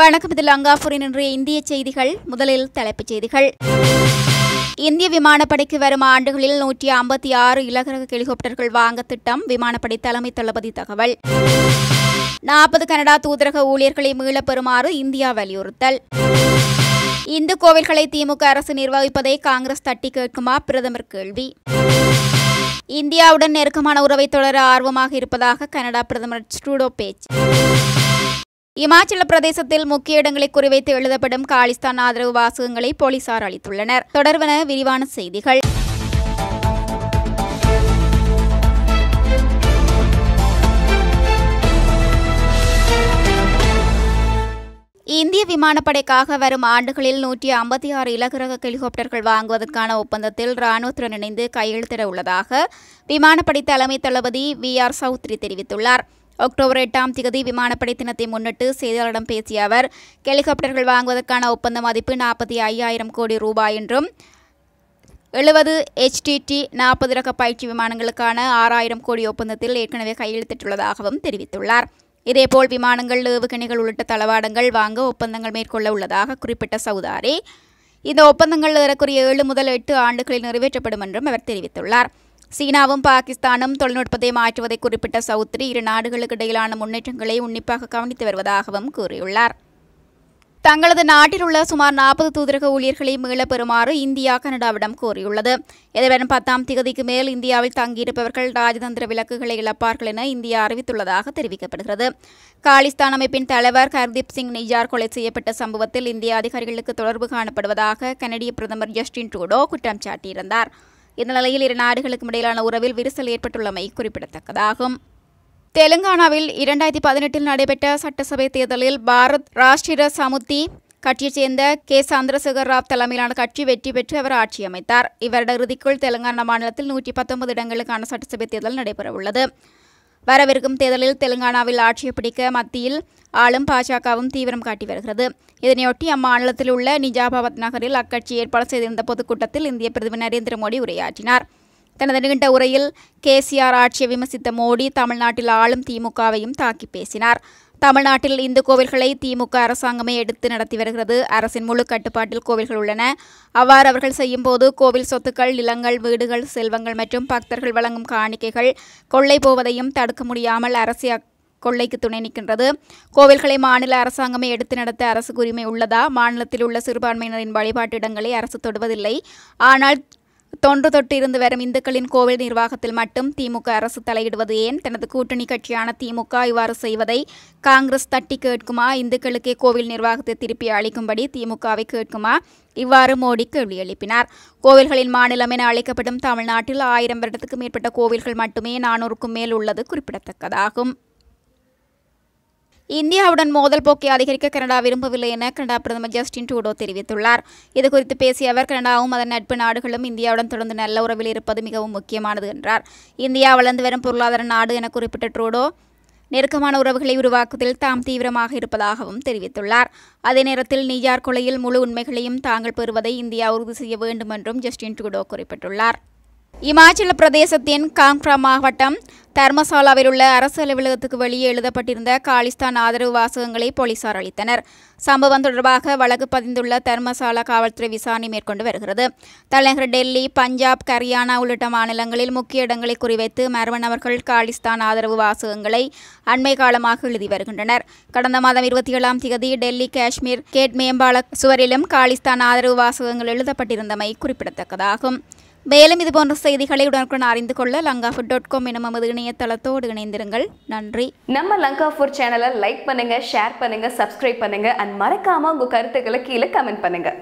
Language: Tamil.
வணக்கம் இது லங்காபுரின் இன்றைய இந்திய செய்திகள் முதலில் தலைப்புச் செய்திகள் இந்திய விமானப்படைக்கு வரும் ஆண்டுகளில் நூற்றி ஐம்பத்தி ஆறு இலகரக ஹெலிகாப்டர்கள் வாங்க திட்டம் விமானப்படை தலைமை தளபதி தகவல் நாற்பது கனடா தூதரக ஊழியர்களை மீளப் பெறுமாறு இந்தியா வலியுறுத்தல் இந்து கோவில்களை திமுக அரசு நிர்வகிப்பதை காங்கிரஸ் தட்டி கேட்குமா பிரதமர் கேள்வி இந்தியாவுடன் நெருக்கமான உறவை தொடர ஆர்வமாக இருப்பதாக கனடா பிரதமர் ஸ்ட்ரூடோ பேச்சு இமாச்சல பிரதேசத்தில் முக்கிய இடங்களை குறிவைத்து எழுதப்படும் காலிஸ்தான் ஆதரவு வாசகங்களை போலீசார் அளித்துள்ளனர் தொடர்வன விரிவான செய்திகள் இந்திய விமானப்படைக்காக வரும் ஆண்டுகளில் நூற்றி ஐம்பத்தி ஆறு இலகுரக ஹெலிகாப்டர்கள் வாங்குவதற்கான ஒப்பந்தத்தில் ராணுவத்துடன் இணைந்து கையெழுத்திட உள்ளதாக விமானப்படை தலைமை தளபதி வி ஆர் சௌத்ரி தெரிவித்துள்ளார் அக்டோபர் எட்டாம் திகதி விமானப்படை தினத்தை முன்னிட்டு செய்தியாளரிடம் பேசிய அவர் ஹெலிகாப்டர்கள் வாங்குவதற்கான ஒப்பந்த மதிப்பு நாற்பத்தி ஐயாயிரம் கோடி ரூபாய் என்றும் எழுபது ஹெச்டிடி நாற்பது ரக பயிற்சி விமானங்களுக்கான ஆறாயிரம் கோடி ஒப்பந்தத்தில் ஏற்கனவே கையெழுத்திட்டுள்ளதாகவும் தெரிவித்துள்ளார் இதேபோல் விமானங்கள் ஏவுகணைகள் உள்ளிட்ட தளவாடங்கள் வாங்க ஒப்பந்தங்கள் மேற்கொள்ள உள்ளதாக குறிப்பிட்ட சவுதாரி இந்த ஒப்பந்தங்கள் ஏறக்குரிய ஏழு முதல் எட்டு ஆண்டுகளில் நிறைவேற்றப்படும் என்றும் அவர் தெரிவித்துள்ளார் சீனாவும் பாகிஸ்தானும் தொழில்நுட்பத்தை மாற்றுவதை குறிப்பிட்ட சவுத்ரி இரு நாடுகளுக்கு இடையிலான முன்னேற்றங்களை உன்னிப்பாக கவனித்து வருவதாகவும் கூறியுள்ளார் தங்களது நாட்டில் உள்ள சுமார் நாற்பது தூதரக ஊழியர்களை மீள பெறுமாறு இந்தியா கனடாவிடம் கோரியுள்ளது எதிர்வரும் பத்தாம் திகதிக்கு மேல் இந்தியாவில் தங்கியிருப்பவர்கள் ராஜதந்திர விலக்குகளை இழப்பார்கள் என இந்தியா அறிவித்துள்ளதாக தெரிவிக்கப்படுகிறது காலிஸ்தான் அமைப்பின் தலைவர் ஹர்தீப் சிங் நிஜார் கொலை செய்யப்பட்ட சம்பவத்தில் இந்திய அதிகாரிகளுக்கு தொடர்பு காணப்படுவதாக கனடிய பிரதமர் ஜஸ்டின் ட்ரூடோ குற்றம் சாட்டியிருந்தார் இந்த நிலையில் இரு நாடுகளுக்கும் இடையிலான உறவில் விரிசல் ஏற்பட்டுள்ளமை குறிப்பிடத்தக்கதாகும் தெலுங்கானாவில் இரண்டாயிரத்தி பதினெட்டில் நடைபெற்ற சட்டசபை தேர்தலில் பாரத் ராஷ்டிர சமுத்தி கட்சியைச் சேர்ந்த கே சந்திரசேகர் ராவ் தலைமையிலான கட்சி வெற்றி பெற்று அவர் ஆட்சி அமைத்தார் இவரது இறுதிக்குள் தெலுங்கானா மாநிலத்தில் நூற்றி பத்தொன்பது இடங்களுக்கான சட்டசபை தேர்தல் நடைபெறவுள்ளது வரவிருக்கும் தேர்தலில் தெலுங்கானாவில் ஆட்சியை பிடிக்க மத்தியில் ஆளும் பாஜகவும் தீவிரம் காட்டி வருகிறது இதனையொட்டி அம்மாநிலத்தில் உள்ள நிஜாபாத் நகரில் அக்கட்சி ஏற்பாடு செய்திருந்த பொதுக்கூட்டத்தில் இந்திய பிரதமர் நரேந்திர மோடி உரையாற்றினார் தனது நீண்ட உரையில் கேசிஆர் ஆட்சியை விமர்சித்த மோடி தமிழ்நாட்டில் ஆளும் திமுகவையும் தாக்கி பேசினார் தமிழ்நாட்டில் இந்து கோவில்களை திமுக அரசாங்கமே எடுத்து நடத்தி வருகிறது அரசின் முழு கட்டுப்பாட்டில் கோவில்கள் உள்ளன அவ்வாறு அவர்கள் செய்யும்போது கோவில் சொத்துக்கள் நிலங்கள் வீடுகள் செல்வங்கள் மற்றும் பக்தர்கள் வழங்கும் காணிக்கைகள் கொள்ளை போவதையும் தடுக்க முடியாமல் அரசு கொள்ளைக்கு துணை நிற்கின்றது கோவில்களை மாநில அரசாங்கமே எடுத்து நடத்த அரசுக்கு உரிமை உள்ளதா மாநிலத்தில் உள்ள சிறுபான்மையினரின் வழிபாட்டு இடங்களை அரசு தொடுவதில்லை ஆனால் தொன்று தொட்டு இருந்து வரும் இந்துக்களின் கோவில் நிர்வாகத்தில் மட்டும் திமுக அரசு தலையிடுவது ஏன் தனது கூட்டணி கட்சியான திமுக இவ்வாறு செய்வதை காங்கிரஸ் தட்டி கேட்குமா இந்துக்களுக்கே கோவில் நிர்வாகத்தை திருப்பி அளிக்கும்படி திமுகவை கேட்குமா இவ்வாறு மோடி கேள்வி எழுப்பினார் கோவில்களின் மாநிலம் என அழைக்கப்படும் தமிழ்நாட்டில் ஆயிரம் வருடத்துக்கு மேற்பட்ட கோவில்கள் மட்டுமே நானூறுக்கும் மேல் உள்ளது குறிப்பிடத்தக்கதாகும் இந்தியாவுடன் மோதல் போக்கை அதிகரிக்க கனடா விரும்பவில்லை என கனடா பிரதமர் ஜஸ்டின் டூடோ தெரிவித்துள்ளார் இதுகுறித்து பேசிய அவர் கனடாவும் அதன் நட்பு நாடுகளும் இந்தியாவுடன் தொடர்ந்து நல்ல உறவில் இருப்பது மிகவும் முக்கியமானது என்றார் இந்தியா வளர்ந்து வரும் பொருளாதார நாடு என குறிப்பிட்ட ட்ரூடோ நெருக்கமான உறவுகளை உருவாக்குவதில் தாம் தீவிரமாக இருப்பதாகவும் தெரிவித்துள்ளார் அதே நேரத்தில் நியூயார்க் கொலையில் முழு உண்மைகளையும் தாங்கள் பெறுவதை இந்தியா உறுதி செய்ய வேண்டும் என்றும் ஜஸ்டின் ட்ரூடோ குறிப்பிட்டுள்ளார் இமாச்சல பிரதேசத்தின் காங்க்ரா மாவட்டம் தர்மசாலாவில் உள்ள அரசு அலுவலகத்துக்கு வெளியே எழுதப்பட்டிருந்த காலிஸ்தான் ஆதரவு வாசகங்களை போலீசார் அளித்தனர் சம்பவம் தொடர்பாக வழக்கு பதிந்துள்ள தர்மசாலா காவல்துறை விசாரணை மேற்கொண்டு வருகிறது தலைநகர் டெல்லி பஞ்சாப் ஹரியானா உள்ளிட்ட மாநிலங்களில் முக்கிய இடங்களை குறிவைத்து மர்மநபர்கள் காலிஸ்தான் ஆதரவு வாசகங்களை அண்மை காலமாக எழுதி வருகின்றனர் கடந்த மாதம் இருபத்தி ஏழாம் தேதி டெல்லி காஷ்மீர் கேட் மேம்பால சுவரிலும் காலிஸ்தான் ஆதரவு வாசகங்கள் எழுதப்பட்டிருந்தமை குறிப்பிடத்தக்கதாகும் மேலும் இது போன்ற செய்திகளை உடனுக்குடன் அறிந்து கொள்ள லங்கா ஃபுட் டாட் காம் என நமது இணையதளத்தோடு இணைந்திருங்கள் நன்றி நம்ம லங்கா ஃபுட் சேனலை லைக் பண்ணுங்க ஷேர் பண்ணுங்க சப்ஸ்கிரைப் பண்ணுங்க அண்ட் மறக்காம உங்க கருத்துக்களை கீழே கமெண்ட் பண்ணுங்க